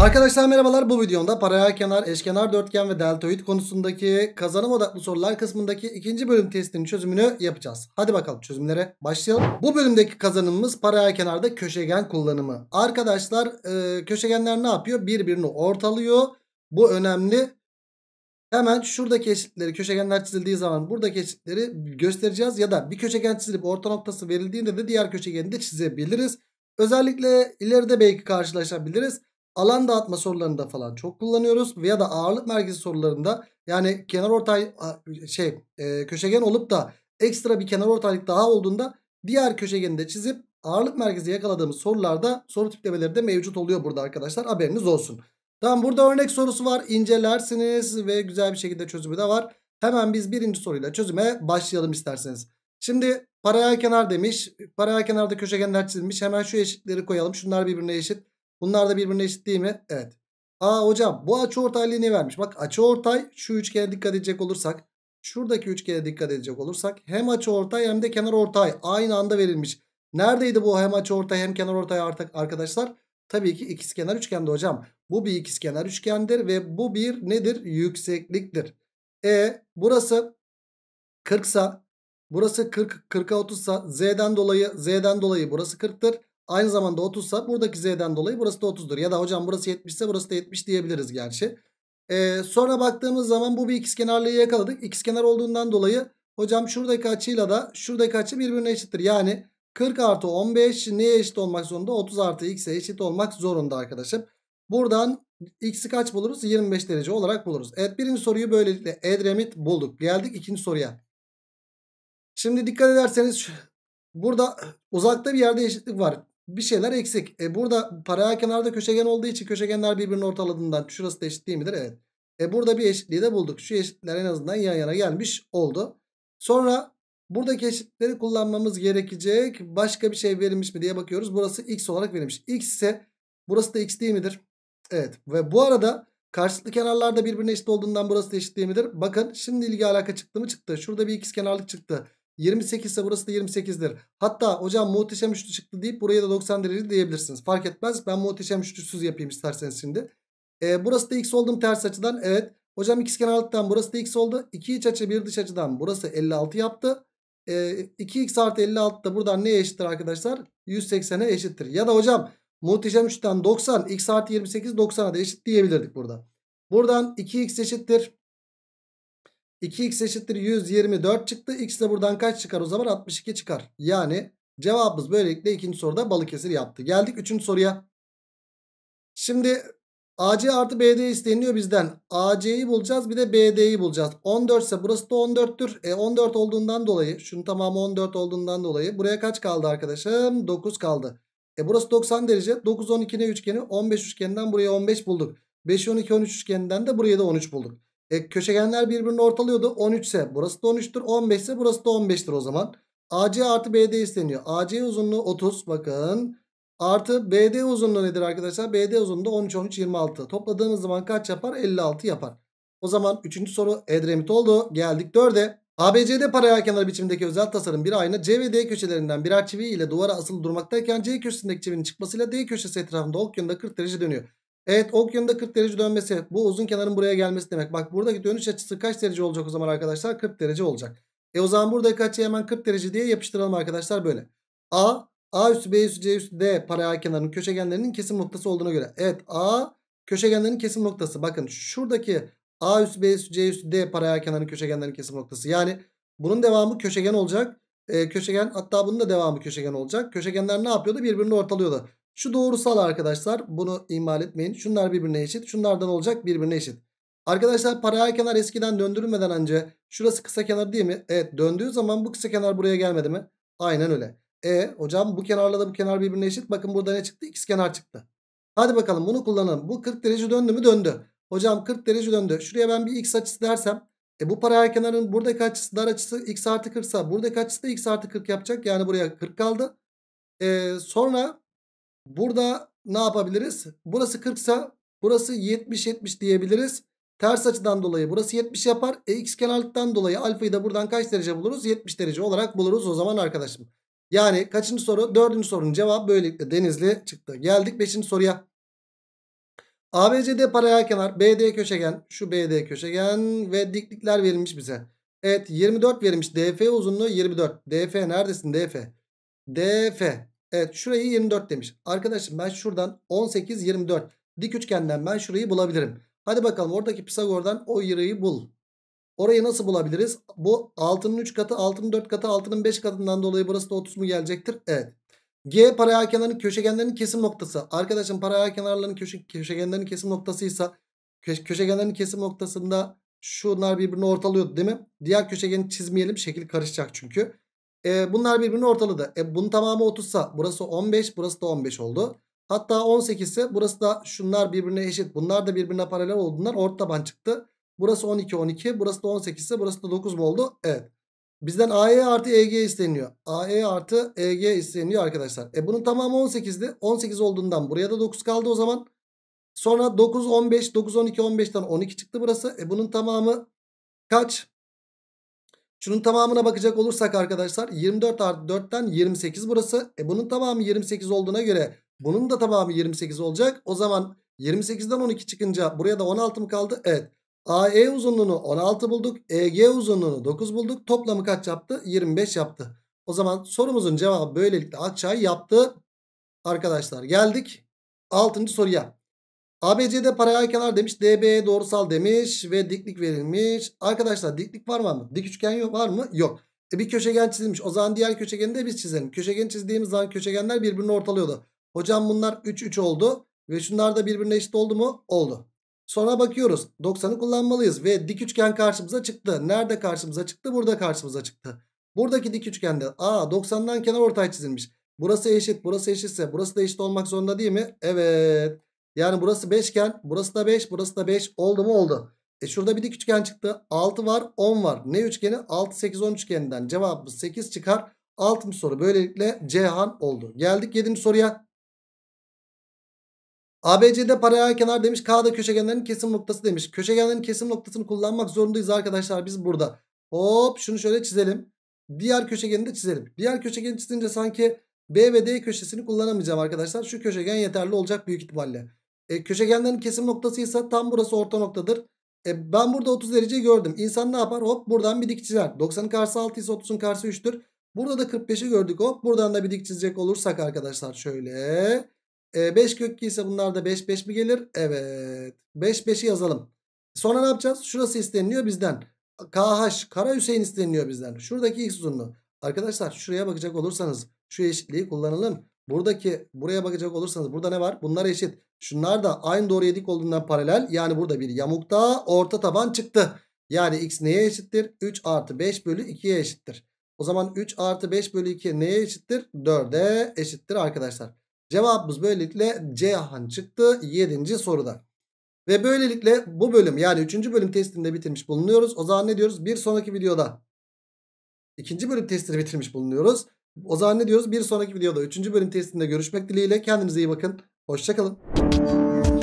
Arkadaşlar merhabalar bu videomda paralel kenar, eşkenar dörtgen ve deltoid konusundaki kazanım odaklı sorular kısmındaki ikinci bölüm testinin çözümünü yapacağız. Hadi bakalım çözümlere başlayalım. Bu bölümdeki kazanımımız paralel kenarda köşegen kullanımı. Arkadaşlar e, köşegenler ne yapıyor? Birbirini ortalıyor. Bu önemli. Hemen şuradaki eşitleri köşegenler çizildiği zaman buradaki eşitleri göstereceğiz. Ya da bir köşegen çizilip orta noktası verildiğinde de diğer köşegeni de çizebiliriz. Özellikle ileride belki karşılaşabiliriz alan dağıtma sorularında falan çok kullanıyoruz. Veya da ağırlık merkezi sorularında yani kenar ortay şey e, köşegen olup da ekstra bir kenar ortaylık daha olduğunda diğer köşegeni de çizip ağırlık merkezi yakaladığımız sorularda soru tiplemeleri de mevcut oluyor burada arkadaşlar. Haberiniz olsun. Tamam burada örnek sorusu var. incelersiniz ve güzel bir şekilde çözümü de var. Hemen biz birinci soruyla çözüme başlayalım isterseniz. Şimdi paralel kenar demiş. Paralel kenarda köşegenler çizilmiş. Hemen şu eşitleri koyalım. Şunlar birbirine eşit. Bunlar da birbirine eşit değil mi? Evet. Aa hocam bu açı ortaylığı ne vermiş? Bak açı ortay şu üçgene dikkat edecek olursak. Şuradaki üçgene dikkat edecek olursak. Hem açı ortay hem de kenar ortay aynı anda verilmiş. Neredeydi bu hem açı ortay hem kenar ortay artık arkadaşlar? Tabii ki ikizkenar üçgende hocam. Bu bir ikizkenar üçgendir ve bu bir nedir? Yüksekliktir. E burası 40 sa burası 40 40'a 30 sa z'den dolayı z'den dolayı burası 40'tır. Aynı zamanda 30 sa buradaki z'den dolayı burası da 30'dur. Ya da hocam burası 70 ise burası da 70 diyebiliriz gerçi. Ee, sonra baktığımız zaman bu bir ikizkenarlığı yakaladık. İkizkenar olduğundan dolayı hocam şuradaki açıyla da şuradaki açı birbirine eşittir. Yani 40 artı 15 neye eşit olmak zorunda? 30 artı x'e eşit olmak zorunda arkadaşım. Buradan x'i kaç buluruz? 25 derece olarak buluruz. Evet birinci soruyu böylelikle Edremit bulduk. Geldik ikinci soruya. Şimdi dikkat ederseniz burada uzakta bir yerde eşitlik var bir şeyler eksik. E burada paraya kenarda köşegen olduğu için köşegenler birbirinin ortaladığından şurası da eşit değil midir? Evet. E burada bir eşitliği de bulduk. Şu eşitler en azından yan yana gelmiş oldu. Sonra buradaki eşitleri kullanmamız gerekecek. Başka bir şey verilmiş mi diye bakıyoruz. Burası x olarak verilmiş. x ise burası da x değil midir? Evet. Ve bu arada karşılıklı kenarlarda birbirine eşit olduğundan burası da eşit değil midir? Bakın şimdi ilgi alaka çıktı mı çıktı. Şurada bir ikiz kenarlık çıktı. 28 ise burası da 28'dir. Hatta hocam muhteşem üçlü çıktı deyip buraya da 90 derece diyebilirsiniz. Fark etmez. Ben muhteşem üçlüsüz yapayım isterseniz şimdi. E, burası da x oldu ters açıdan? Evet. Hocam x kenarlıktan burası da x oldu. 2 iç açı 1 dış açıdan burası 56 yaptı. E, ee, 2x artı 56 da buradan neye eşittir arkadaşlar? 180'e eşittir. Ya da hocam muhteşem 3'ten 90 x artı 28 90'a da eşit diyebilirdik burada. Buradan 2x eşittir. 2x eşittir 124 çıktı. X de buradan kaç çıkar o zaman 62 çıkar. Yani cevabımız böylelikle ikinci soruda Balıkesir yaptı. Geldik üçüncü soruya. Şimdi AC artı BD isteniyor bizden. AC'yi bulacağız bir de BD'yi bulacağız. 14 ise burası da 14'tür. E 14 olduğundan dolayı şunun tamamı 14 olduğundan dolayı buraya kaç kaldı arkadaşım? 9 kaldı. E burası 90 derece. 9 12 ne üçgeni? 15 üçgeninden buraya 15 bulduk. 5 12 13 üçgeninden de buraya da 13 bulduk. E, köşegenler birbirini ortalıyordu. 13 ise burası da 13'tür. 15 ise burası da 15'tir o zaman. AC artı BD isteniyor. AC uzunluğu 30 bakın. Artı BD uzunluğu nedir arkadaşlar? BD uzunluğu 13, 13, 26. Topladığımız zaman kaç yapar? 56 yapar. O zaman 3. soru Edremit oldu. Geldik 4'e. ABCD paralel kenar biçimindeki özel tasarım bir ayna C ve D köşelerinden birer çivi ile duvara asılı durmaktayken C köşesindeki çivinin çıkmasıyla D köşesi etrafında ok yönünde 40 derece dönüyor. Evet ok yanında 40 derece dönmesi. Bu uzun kenarın buraya gelmesi demek. Bak buradaki dönüş açısı kaç derece olacak o zaman arkadaşlar? 40 derece olacak. E o zaman buradaki açıyı hemen 40 derece diye yapıştıralım arkadaşlar böyle. A, A üstü B üstü C üstü D paralel kenarının köşegenlerinin kesim noktası olduğuna göre. Evet A köşegenlerinin kesim noktası. Bakın şuradaki A üstü B üstü C üstü D paralel kenarının köşegenlerinin kesim noktası. Yani bunun devamı köşegen olacak. E, köşegen hatta bunun da devamı köşegen olacak. Köşegenler ne yapıyordu? Birbirini ortalıyordu. Şu doğrusal arkadaşlar bunu ihmal etmeyin. Şunlar birbirine eşit. Şunlardan olacak birbirine eşit. Arkadaşlar paralel kenar eskiden döndürülmeden önce şurası kısa kenar değil mi? Evet döndüğü zaman bu kısa kenar buraya gelmedi mi? Aynen öyle. E hocam bu kenarla da bu kenar birbirine eşit. Bakın burada ne çıktı? X kenar çıktı. Hadi bakalım bunu kullanalım. Bu 40 derece döndü mü? Döndü. Hocam 40 derece döndü. Şuraya ben bir x açısı dersem e bu paralel kenarın buradaki açısı dar açısı x artı 40 ise buradaki açısı da x artı 40 yapacak. Yani buraya 40 kaldı. E, sonra Burada ne yapabiliriz? Burası 40 ise burası 70-70 diyebiliriz. Ters açıdan dolayı burası 70 yapar. E x kenarlıktan dolayı alfayı da buradan kaç derece buluruz? 70 derece olarak buluruz o zaman arkadaşım. Yani kaçıncı soru? Dördüncü sorunun cevabı böylelikle denizli çıktı. Geldik beşinci soruya. ABCD paralel kenar, BD köşegen, şu BD köşegen ve diklikler verilmiş bize. Evet 24 verilmiş. DF uzunluğu 24. DF neredesin DF? DF Evet şurayı 24 demiş. Arkadaşım ben şuradan 18 24 dik üçgenden ben şurayı bulabilirim. Hadi bakalım oradaki Pisagor'dan o yırıyı bul. Orayı nasıl bulabiliriz? Bu 6'nın 3 katı, 6'nın 4 katı, 6'nın 5 katından dolayı burası da 30 mu gelecektir? Evet. G paraya kenarının köşegenlerinin kesim noktası. Arkadaşım paraya kenarlarının köşe, köşegenlerinin kesim noktasıysa köş, köşegenlerin kesim noktasında şunlar birbirini ortalıyor, değil mi? Diğer köşegeni çizmeyelim şekil karışacak çünkü. E, bunlar birbirini ortaladı. E, bunun tamamı 30 sa burası 15 burası da 15 oldu. Hatta 18 ise burası da şunlar birbirine eşit. Bunlar da birbirine paralel olduğundan ort taban çıktı. Burası 12 12 burası da 18 ise burası da 9 mu oldu? Evet. Bizden AE artı EG isteniyor. AE artı EG isteniyor arkadaşlar. E bunun tamamı 18'di. 18 olduğundan buraya da 9 kaldı o zaman. Sonra 9 15 9 12 15'ten 12 çıktı burası. E bunun tamamı kaç? Şunun tamamına bakacak olursak arkadaşlar 24 artı 4'ten 28 burası. E bunun tamamı 28 olduğuna göre bunun da tamamı 28 olacak. O zaman 28'den 12 çıkınca buraya da 16 mı kaldı? Evet. AE uzunluğunu 16 bulduk. EG uzunluğunu 9 bulduk. Toplamı kaç yaptı? 25 yaptı. O zaman sorumuzun cevabı böylelikle açığa yaptı. Arkadaşlar geldik 6. soruya. ABC'de paralel kenar demiş. DB doğrusal demiş ve diklik verilmiş. Arkadaşlar diklik var mı? Dik üçgen yok var mı? Yok. E bir köşegen çizilmiş. O zaman diğer köşegeni de biz çizelim. Köşegen çizdiğimiz zaman köşegenler birbirini ortalıyordu. Hocam bunlar 3 3 oldu ve şunlar da birbirine eşit oldu mu? Oldu. Sonra bakıyoruz. 90'ı kullanmalıyız ve dik üçgen karşımıza çıktı. Nerede karşımıza çıktı? Burada karşımıza çıktı. Buradaki dik üçgende a 90'dan kenar ortay çizilmiş. Burası eşit, burası eşitse burası da eşit olmak zorunda değil mi? Evet. Yani burası 5 iken burası da 5 burası da 5 oldu mu oldu. E şurada bir dik üçgen çıktı. 6 var 10 var. Ne üçgeni? 6 8 10 üçgeninden cevabımız 8 çıkar. 6. soru böylelikle Cihan oldu. Geldik 7. soruya. ABC'de paralel kenar demiş. K'da köşegenlerin kesim noktası demiş. Köşegenlerin kesim noktasını kullanmak zorundayız arkadaşlar biz burada. Hop şunu şöyle çizelim. Diğer köşegeni de çizelim. Diğer köşegeni çizince sanki B ve D köşesini kullanamayacağım arkadaşlar. Şu köşegen yeterli olacak büyük ihtimalle. E, köşegenlerin kesim noktasıysa tam burası orta noktadır. E, ben burada 30 derece gördüm. İnsan ne yapar? Hop buradan bir dik çizer. 90'ın karşısı 6 ise 30'un karşısı 3'tür. Burada da 45'i gördük. Hop buradan da bir dik çizecek olursak arkadaşlar şöyle. E, 5 kökü ise bunlar da 5 5 mi gelir? Evet. 5 5'i yazalım. Sonra ne yapacağız? Şurası isteniliyor bizden. KH Kara Hüseyin isteniliyor bizden. Şuradaki x uzunluğu. Arkadaşlar şuraya bakacak olursanız şu eşitliği kullanalım. Buradaki buraya bakacak olursanız burada ne var? Bunlar eşit. Şunlar da aynı doğruya dik olduğundan paralel. Yani burada bir yamukta orta taban çıktı. Yani x neye eşittir? 3 artı 5 bölü 2'ye eşittir. O zaman 3 artı 5 bölü 2 neye eşittir? 4'e eşittir arkadaşlar. Cevabımız böylelikle C han çıktı 7. soruda. Ve böylelikle bu bölüm yani 3. bölüm testinde bitirmiş bulunuyoruz. O zaman ne diyoruz? Bir sonraki videoda ikinci bölüm testini bitirmiş bulunuyoruz. O zaman ne diyoruz? Bir sonraki videoda 3. bölüm testinde görüşmek dileğiyle. Kendinize iyi bakın. Hoşçakalın.